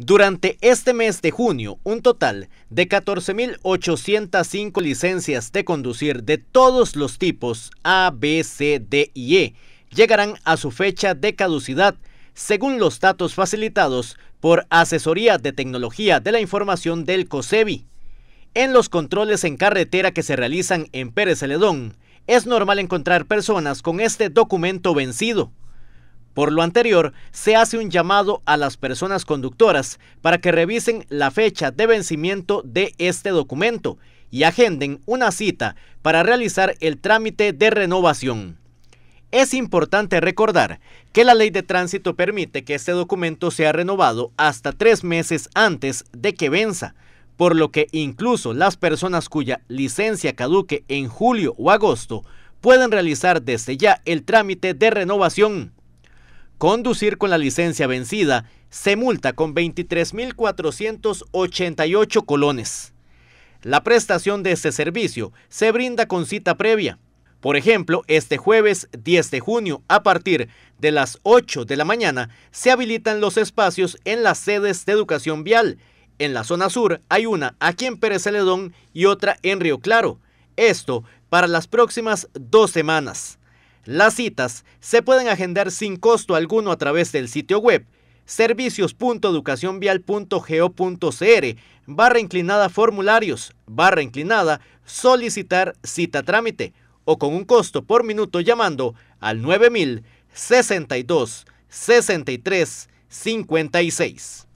Durante este mes de junio, un total de 14.805 licencias de conducir de todos los tipos A, B, C, D y E llegarán a su fecha de caducidad, según los datos facilitados por Asesoría de Tecnología de la Información del COSEBI. En los controles en carretera que se realizan en Pérez Celedón, es normal encontrar personas con este documento vencido. Por lo anterior, se hace un llamado a las personas conductoras para que revisen la fecha de vencimiento de este documento y agenden una cita para realizar el trámite de renovación. Es importante recordar que la ley de tránsito permite que este documento sea renovado hasta tres meses antes de que venza, por lo que incluso las personas cuya licencia caduque en julio o agosto pueden realizar desde ya el trámite de renovación. Conducir con la licencia vencida se multa con 23.488 colones. La prestación de este servicio se brinda con cita previa. Por ejemplo, este jueves 10 de junio, a partir de las 8 de la mañana, se habilitan los espacios en las sedes de educación vial. En la zona sur hay una aquí en Pérez Celedón y otra en Río Claro. Esto para las próximas dos semanas. Las citas se pueden agendar sin costo alguno a través del sitio web servicios.educacionvial.go.cr barra inclinada formularios barra inclinada solicitar cita trámite o con un costo por minuto llamando al 9000 62 63 56.